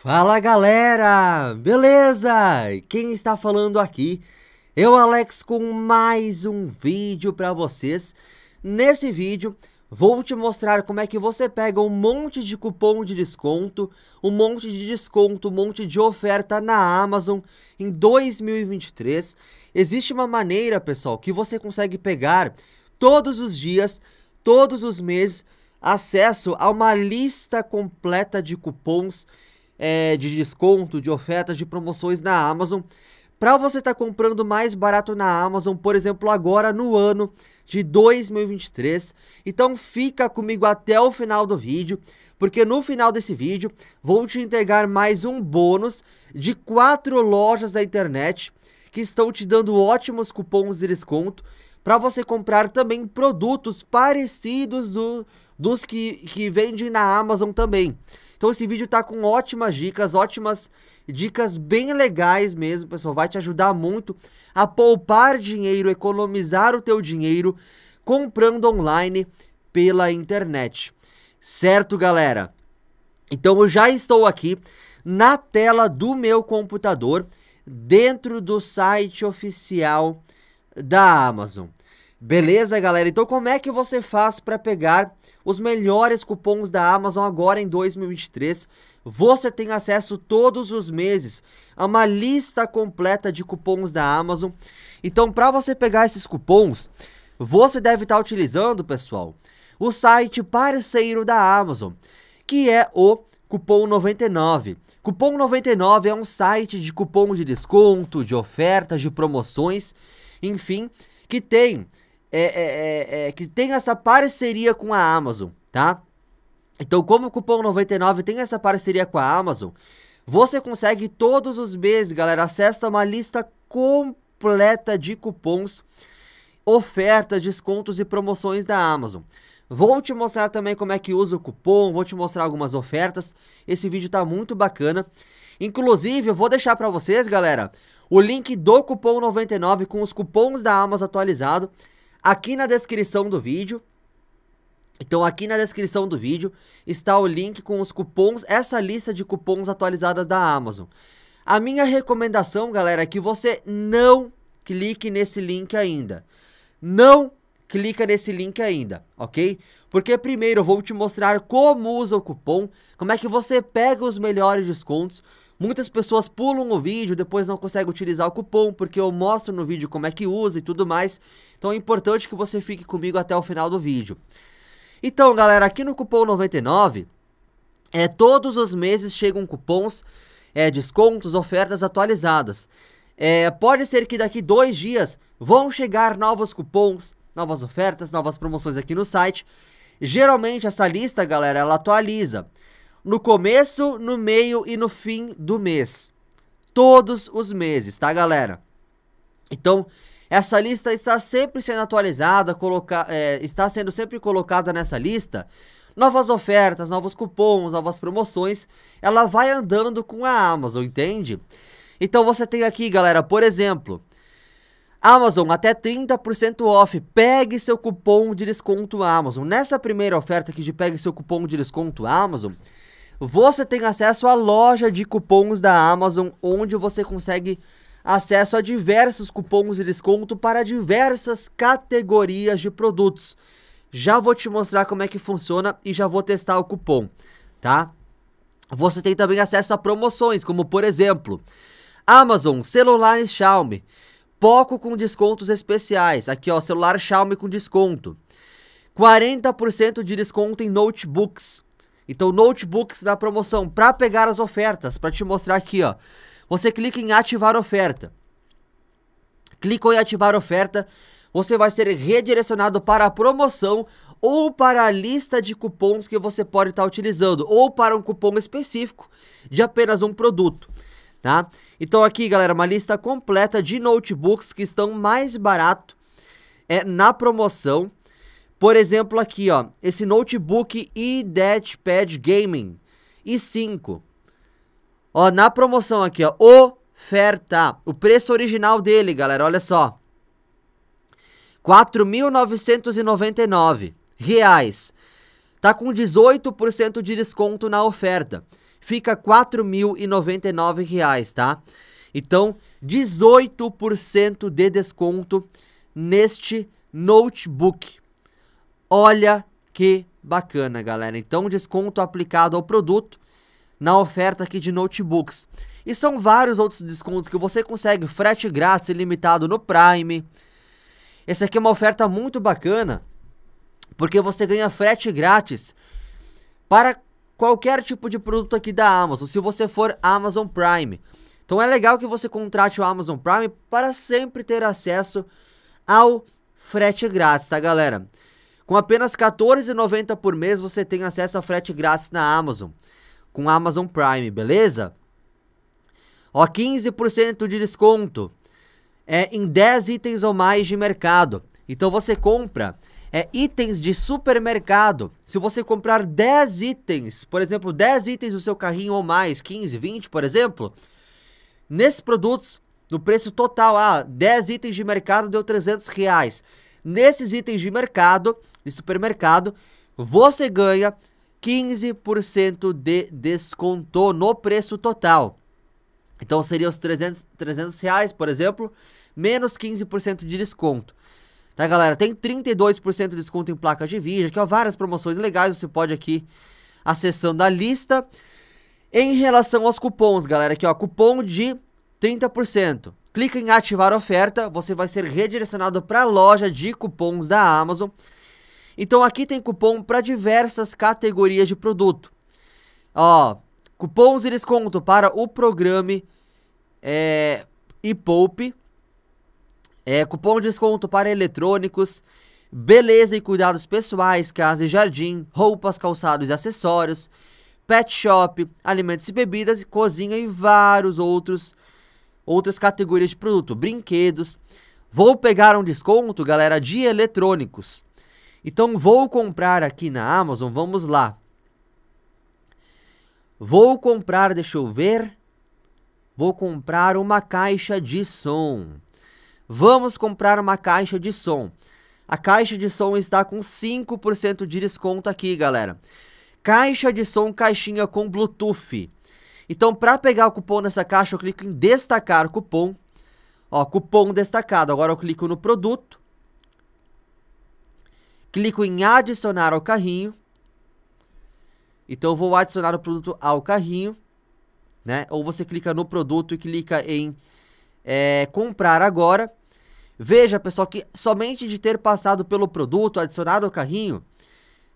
Fala galera, beleza? Quem está falando aqui? Eu, Alex, com mais um vídeo para vocês. Nesse vídeo, vou te mostrar como é que você pega um monte de cupom de desconto, um monte de desconto, um monte de oferta na Amazon em 2023. Existe uma maneira, pessoal, que você consegue pegar todos os dias, todos os meses, acesso a uma lista completa de cupons é, de desconto, de ofertas, de promoções na Amazon. Para você estar tá comprando mais barato na Amazon, por exemplo, agora no ano de 2023. Então fica comigo até o final do vídeo, porque no final desse vídeo vou te entregar mais um bônus de quatro lojas da internet que estão te dando ótimos cupons de desconto para você comprar também produtos parecidos do, dos que, que vendem na Amazon também. Então esse vídeo tá com ótimas dicas, ótimas dicas bem legais mesmo, pessoal, vai te ajudar muito a poupar dinheiro, economizar o teu dinheiro comprando online pela internet. Certo, galera? Então eu já estou aqui na tela do meu computador, dentro do site oficial da Amazon. Beleza, galera? Então como é que você faz para pegar os melhores cupons da Amazon agora em 2023? Você tem acesso todos os meses a uma lista completa de cupons da Amazon. Então para você pegar esses cupons, você deve estar tá utilizando, pessoal, o site parceiro da Amazon, que é o Cupom 99. Cupom 99 é um site de cupom de desconto, de ofertas, de promoções, enfim, que tem é, é, é, é, que tem essa parceria com a Amazon, tá? Então, como o cupom 99 tem essa parceria com a Amazon, você consegue todos os meses, galera, acessa uma lista completa de cupons, ofertas, descontos e promoções da Amazon. Vou te mostrar também como é que usa o cupom, vou te mostrar algumas ofertas. Esse vídeo tá muito bacana. Inclusive, eu vou deixar para vocês, galera, o link do cupom 99 com os cupons da Amazon atualizado aqui na descrição do vídeo. Então aqui na descrição do vídeo está o link com os cupons, essa lista de cupons atualizadas da Amazon. A minha recomendação, galera, é que você não clique nesse link ainda. Não clica nesse link ainda, ok? Porque primeiro eu vou te mostrar como usa o cupom, como é que você pega os melhores descontos Muitas pessoas pulam o vídeo, depois não conseguem utilizar o cupom, porque eu mostro no vídeo como é que usa e tudo mais. Então é importante que você fique comigo até o final do vídeo. Então, galera, aqui no cupom 99, é, todos os meses chegam cupons, é, descontos, ofertas atualizadas. É, pode ser que daqui dois dias vão chegar novos cupons, novas ofertas, novas promoções aqui no site. Geralmente essa lista, galera, ela atualiza no começo, no meio e no fim do mês. Todos os meses, tá, galera? Então, essa lista está sempre sendo atualizada, coloca, é, está sendo sempre colocada nessa lista. Novas ofertas, novos cupons, novas promoções. Ela vai andando com a Amazon, entende? Então você tem aqui, galera, por exemplo, Amazon até 30% off. Pegue seu cupom de desconto Amazon. Nessa primeira oferta aqui de pegue seu cupom de desconto Amazon, você tem acesso à loja de cupons da Amazon, onde você consegue acesso a diversos cupons de desconto para diversas categorias de produtos. Já vou te mostrar como é que funciona e já vou testar o cupom, tá? Você tem também acesso a promoções, como por exemplo, Amazon, celulares Xiaomi, Poco com descontos especiais. Aqui, ó, celular Xiaomi com desconto. 40% de desconto em notebooks. Então, notebooks da promoção, para pegar as ofertas, para te mostrar aqui, ó. Você clica em ativar oferta. Clicou em ativar oferta, você vai ser redirecionado para a promoção ou para a lista de cupons que você pode estar tá utilizando, ou para um cupom específico de apenas um produto, tá? Então aqui, galera, uma lista completa de notebooks que estão mais barato é, na promoção, por exemplo, aqui, ó, esse notebook e pad Gaming i5. Ó, na promoção aqui, ó, oferta. O preço original dele, galera, olha só. R$ 4.999. Reais. Tá com 18% de desconto na oferta. Fica R$ reais, tá? Então, 18% de desconto neste notebook. Olha que bacana, galera. Então, desconto aplicado ao produto na oferta aqui de notebooks. E são vários outros descontos que você consegue frete grátis ilimitado no Prime. Essa aqui é uma oferta muito bacana, porque você ganha frete grátis para qualquer tipo de produto aqui da Amazon, se você for Amazon Prime. Então é legal que você contrate o Amazon Prime para sempre ter acesso ao frete grátis, tá galera? Com apenas R$14,90 por mês, você tem acesso a frete grátis na Amazon, com Amazon Prime, beleza? Ó, 15% de desconto é, em 10 itens ou mais de mercado. Então você compra é, itens de supermercado. Se você comprar 10 itens, por exemplo, 10 itens do seu carrinho ou mais, 15, 20, por exemplo, nesses produtos, no preço total, ah, 10 itens de mercado deu 300 reais. Nesses itens de mercado, de supermercado, você ganha 15% de desconto no preço total. Então seria os 300, 300 reais, por exemplo, menos 15% de desconto. Tá, galera? Tem 32% de desconto em placas de vídeo, aqui ó, várias promoções legais, você pode aqui acessando a lista. Em relação aos cupons, galera, aqui ó, cupom de 30%. Clica em ativar oferta, você vai ser redirecionado para a loja de cupons da Amazon. Então aqui tem cupom para diversas categorias de produto. Ó, cupons e desconto para o programa é, e poupe. É, cupom de desconto para eletrônicos, beleza e cuidados pessoais, casa e jardim, roupas, calçados e acessórios, pet shop, alimentos e bebidas, cozinha e vários outros produtos outras categorias de produto, brinquedos. Vou pegar um desconto, galera, de eletrônicos. Então vou comprar aqui na Amazon, vamos lá. Vou comprar, deixa eu ver. Vou comprar uma caixa de som. Vamos comprar uma caixa de som. A caixa de som está com 5% de desconto aqui, galera. Caixa de som, caixinha com Bluetooth. Então, para pegar o cupom nessa caixa, eu clico em destacar cupom. Ó, cupom destacado. Agora eu clico no produto. Clico em adicionar ao carrinho. Então, eu vou adicionar o produto ao carrinho. Né? Ou você clica no produto e clica em é, comprar agora. Veja, pessoal, que somente de ter passado pelo produto, adicionado ao carrinho,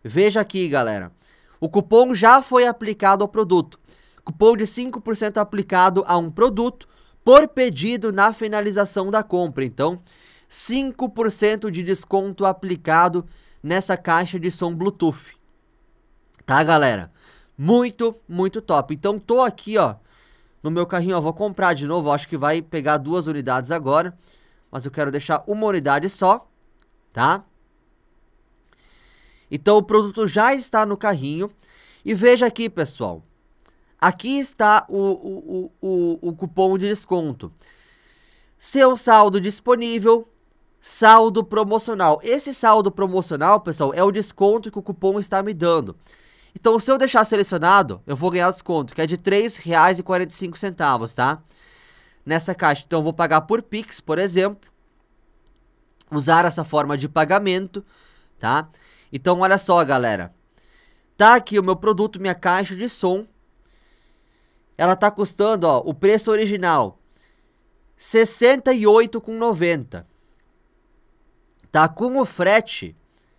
veja aqui, galera. O cupom já foi aplicado ao produto. Cupom de 5% aplicado a um produto por pedido na finalização da compra. Então, 5% de desconto aplicado nessa caixa de som Bluetooth. Tá, galera? Muito, muito top. Então, tô aqui, ó, no meu carrinho, ó, vou comprar de novo, acho que vai pegar duas unidades agora, mas eu quero deixar uma unidade só, tá? Então, o produto já está no carrinho e veja aqui, pessoal, Aqui está o, o, o, o cupom de desconto. Seu saldo disponível, saldo promocional. Esse saldo promocional, pessoal, é o desconto que o cupom está me dando. Então, se eu deixar selecionado, eu vou ganhar desconto, que é de R$ 3,45, tá? Nessa caixa. Então, eu vou pagar por Pix, por exemplo. Usar essa forma de pagamento, tá? Então, olha só, galera. Tá aqui o meu produto, minha caixa de som ela tá custando, ó, o preço original 68,90. Tá com o frete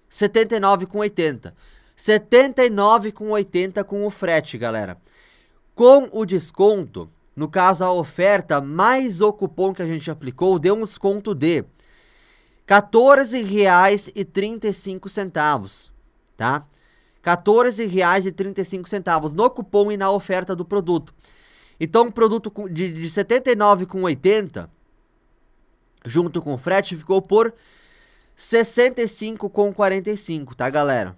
79,80. 79,80 com o frete, galera. Com o desconto, no caso a oferta mais o cupom que a gente aplicou, deu um desconto de R$ 14,35, tá? R$ 14,35 no cupom e na oferta do produto. Então, um produto de, de 79,80 junto com frete ficou por 65,45, tá, galera?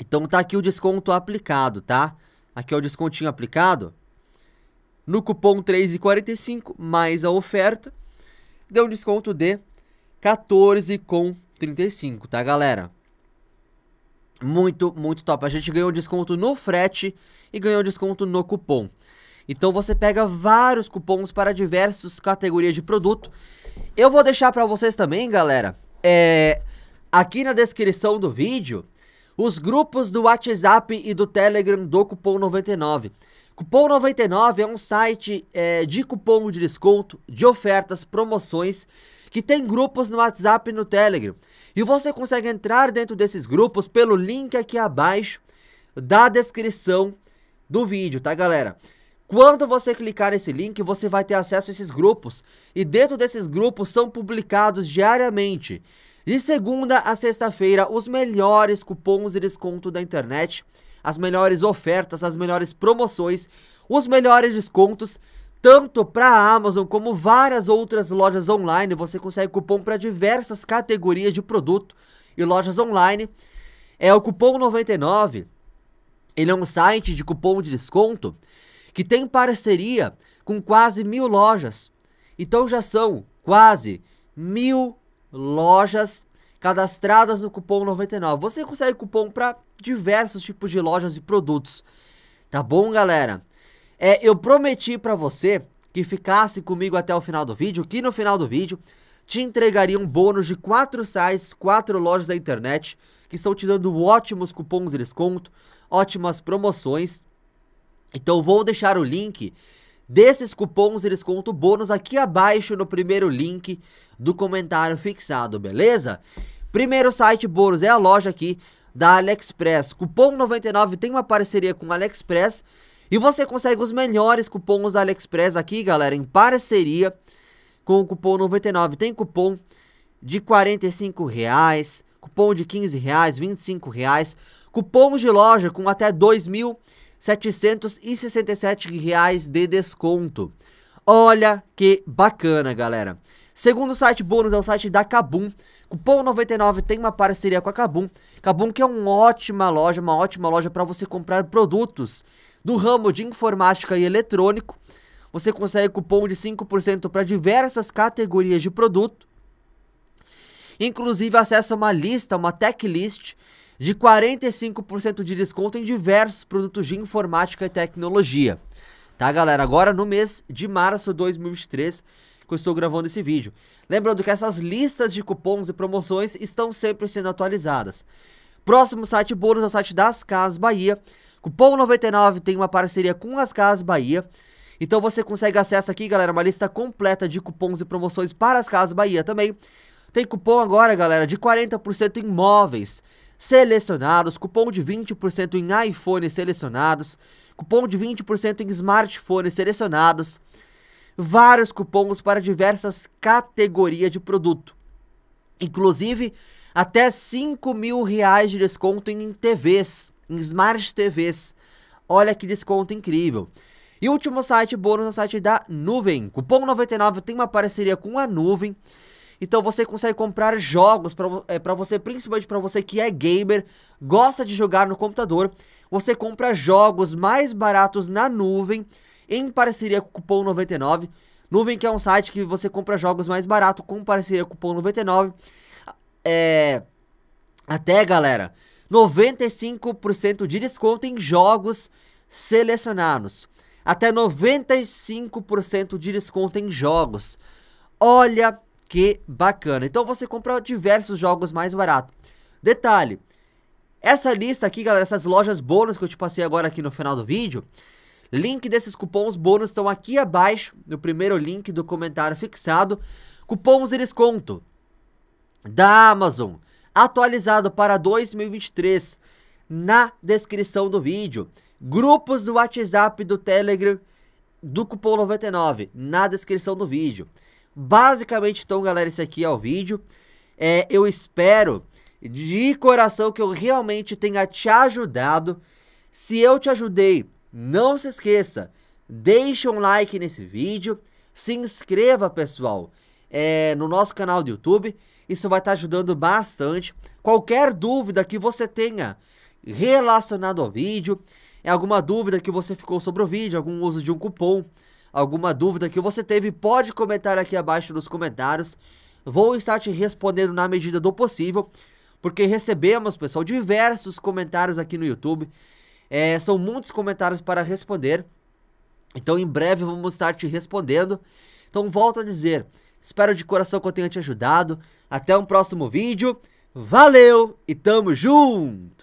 Então tá aqui o desconto aplicado, tá? Aqui é o descontinho aplicado. No cupom 3,45 mais a oferta, deu um desconto de 14,35, tá, galera? Muito, muito top. A gente ganhou desconto no frete e ganhou desconto no cupom. Então você pega vários cupons para diversas categorias de produto. Eu vou deixar para vocês também, galera, é, aqui na descrição do vídeo, os grupos do WhatsApp e do Telegram do Cupom 99. Cupom 99 é um site é, de cupom de desconto, de ofertas, promoções, que tem grupos no WhatsApp e no Telegram. E você consegue entrar dentro desses grupos pelo link aqui abaixo da descrição do vídeo, tá galera? Quando você clicar nesse link, você vai ter acesso a esses grupos. E dentro desses grupos são publicados diariamente. De segunda a sexta-feira, os melhores cupons de desconto da internet, as melhores ofertas, as melhores promoções, os melhores descontos tanto para a Amazon como várias outras lojas online, você consegue cupom para diversas categorias de produto e lojas online. É o cupom 99. Ele é um site de cupom de desconto que tem parceria com quase mil lojas. Então já são quase mil lojas cadastradas no cupom 99. Você consegue cupom para diversos tipos de lojas e produtos. Tá bom, galera? É, eu prometi para você que ficasse comigo até o final do vídeo, que no final do vídeo te entregaria um bônus de 4 sites, 4 lojas da internet, que estão te dando ótimos cupons de desconto, ótimas promoções. Então vou deixar o link desses cupons de desconto bônus aqui abaixo no primeiro link do comentário fixado, beleza? Primeiro site bônus é a loja aqui da AliExpress. Cupom 99 tem uma parceria com a AliExpress e você consegue os melhores cupons da AliExpress aqui, galera, em parceria com o cupom 99. Tem cupom de 45 reais, cupom de 15 reais, 25 reais, cupons de loja com até 2.767 reais de desconto. Olha que bacana, galera. Segundo o site bônus é o site da Kabum. Cupom 99 tem uma parceria com a Kabum. Kabum que é uma ótima loja, uma ótima loja para você comprar produtos do ramo de informática e eletrônico. Você consegue cupom de 5% para diversas categorias de produto. Inclusive acessa uma lista, uma tech list de 45% de desconto em diversos produtos de informática e tecnologia. Tá, galera? Agora no mês de março de 2023 que eu estou gravando esse vídeo. Lembrando que essas listas de cupons e promoções estão sempre sendo atualizadas. Próximo site bônus é o site das Casas Bahia. Cupom 99 tem uma parceria com as Casas Bahia. Então você consegue acesso aqui, galera, uma lista completa de cupons e promoções para as Casas Bahia também. Tem cupom agora, galera, de 40% em móveis selecionados, cupom de 20% em iPhones selecionados, cupom de 20% em smartphones selecionados, vários cupons para diversas categorias de produto. Inclusive, até 5 mil reais de desconto em TVs, em Smart TVs. Olha que desconto incrível. E último site bônus é o site da Nuvem. Cupom 99 tem uma parceria com a Nuvem. Então você consegue comprar jogos para é, você, principalmente para você que é gamer, gosta de jogar no computador. Você compra jogos mais baratos na Nuvem em parceria com o cupom 99. Nuvem que é um site que você compra jogos mais barato com parceria com o cupom 99 é, até, galera, 95% de desconto em jogos selecionados. Até 95% de desconto em jogos. Olha que bacana. Então você compra diversos jogos mais barato. Detalhe, essa lista aqui, galera, essas lojas bônus que eu te passei agora aqui no final do vídeo, link desses cupons bônus estão aqui abaixo, no primeiro link do comentário fixado, cupons de desconto da Amazon, atualizado para 2023, na descrição do vídeo. Grupos do WhatsApp do Telegram do cupom 99 na descrição do vídeo. Basicamente, então, galera, esse aqui é o vídeo. É, eu espero de coração que eu realmente tenha te ajudado. Se eu te ajudei, não se esqueça, deixa um like nesse vídeo, se inscreva, pessoal é, no nosso canal do YouTube. Isso vai estar tá ajudando bastante. Qualquer dúvida que você tenha relacionado ao vídeo, é alguma dúvida que você ficou sobre o vídeo, algum uso de um cupom, alguma dúvida que você teve, pode comentar aqui abaixo nos comentários. Vou estar te respondendo na medida do possível, porque recebemos, pessoal, diversos comentários aqui no YouTube. É, são muitos comentários para responder. Então, em breve, vamos estar te respondendo. Então, volto a dizer: Espero de coração que eu tenha te ajudado. Até um próximo vídeo. Valeu e tamo junto!